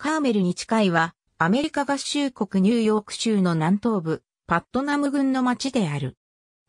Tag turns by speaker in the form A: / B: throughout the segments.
A: カーメルに近いは、アメリカ合衆国ニューヨーク州の南東部、パットナム郡の町である。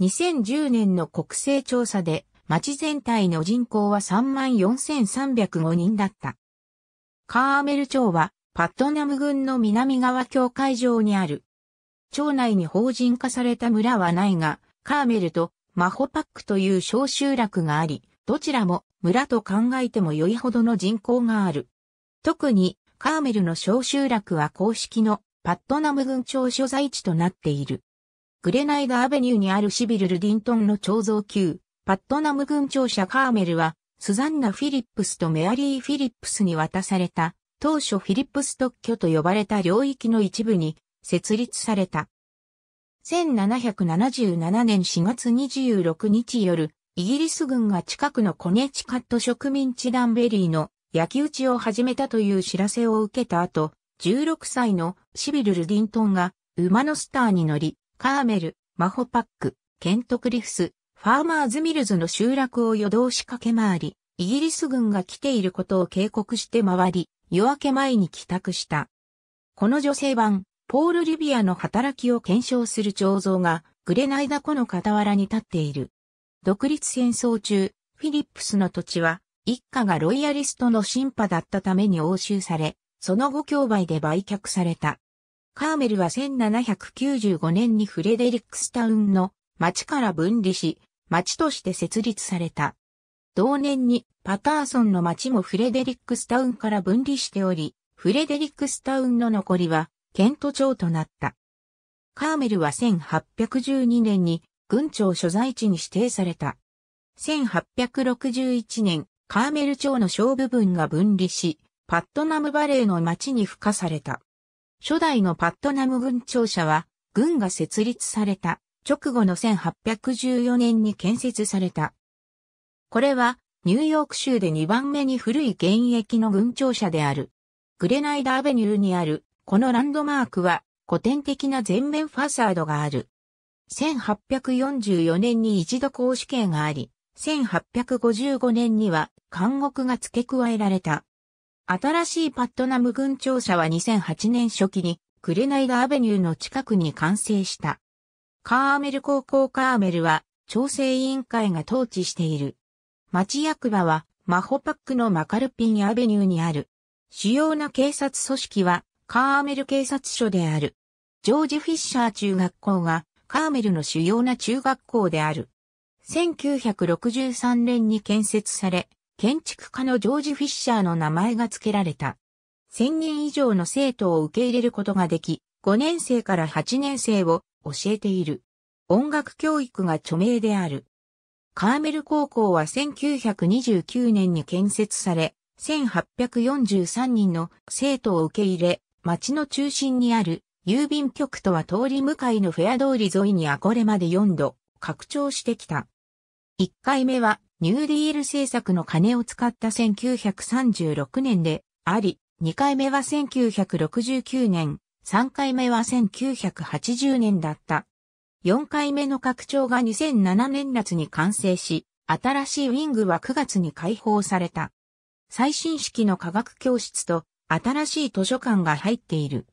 A: 2010年の国勢調査で、町全体の人口は34,305人だった。カーメル町は、パットナム郡の南側境界上にある。町内に法人化された村はないが、カーメルとマホパックという小集落があり、どちらも村と考えても良いほどの人口がある。特にカーメルの小集落は公式のパットナム郡庁所在地となっている。グレナイダアベニューにあるシビル・ルディントンの彫像級、パットナム郡庁舎カーメルは、スザンナ・フィリップスとメアリー・フィリップスに渡された、当初フィリップス特許と呼ばれた領域の一部に設立された。1777年4月26日夜、イギリス軍が近くのコネチカット植民地ダンベリーの焼き打ちを始めたという知らせを受けた後、16歳のシビル・ルディントンが馬のスターに乗り、カーメル、マホパック、ケントクリフス、ファーマーズ・ミルズの集落を夜通し駆け回り、イギリス軍が来ていることを警告して回り、夜明け前に帰宅した。この女性版、ポール・リビアの働きを検証する彫像が、グレナイダ湖の傍らに立っている。独立戦争中、フィリップスの土地は、一家がロイヤリストの審判だったために押収され、その後競売で売却された。カーメルは1795年にフレデリックスタウンの町から分離し、町として設立された。同年にパターソンの町もフレデリックスタウンから分離しており、フレデリックスタウンの残りはケント町となった。カーメルは1812年に軍庁所在地に指定された。1861年、カーメル町の小部分が分離し、パットナムバレーの町に付加された。初代のパットナム軍庁舎は、軍が設立された直後の1814年に建設された。これは、ニューヨーク州で2番目に古い現役の軍庁舎である。グレナイダーベニューにある、このランドマークは、古典的な全面ファサードがある。1844年に一度公主刑があり、1855年には監獄が付け加えられた。新しいパットナム軍庁舎は2008年初期にクレナイダアベニューの近くに完成した。カーメル高校カーメルは調整委員会が統治している。町役場はマホパックのマカルピンアベニューにある。主要な警察組織はカーメル警察署である。ジョージ・フィッシャー中学校がカーメルの主要な中学校である。1963年に建設され、建築家のジョージ・フィッシャーの名前が付けられた。1000人以上の生徒を受け入れることができ、5年生から8年生を教えている。音楽教育が著名である。カーメル高校は1929年に建設され、1843人の生徒を受け入れ、町の中心にある郵便局とは通り向かいのフェア通り沿いにあこれまで4度拡張してきた。1回目はニューディール政策の金を使った1936年であり、2回目は1969年、3回目は1980年だった。4回目の拡張が2007年夏に完成し、新しいウィングは9月に開放された。最新式の科学教室と新しい図書館が入っている。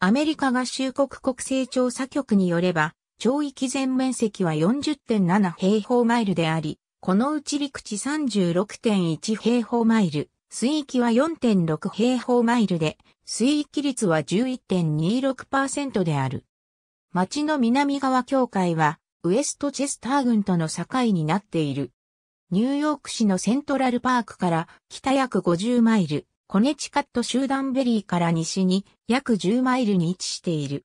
A: アメリカ合衆国国勢調査局によれば、町域全面積は40.7平方マイルであり、このうち陸地36.1平方マイル、水域は4.6平方マイルで、水域率は11.26%である。町の南側境界は、ウエストチェスター郡との境になっている。ニューヨーク市のセントラルパークから北約50マイル、コネチカット集団ベリーから西に約10マイルに位置している。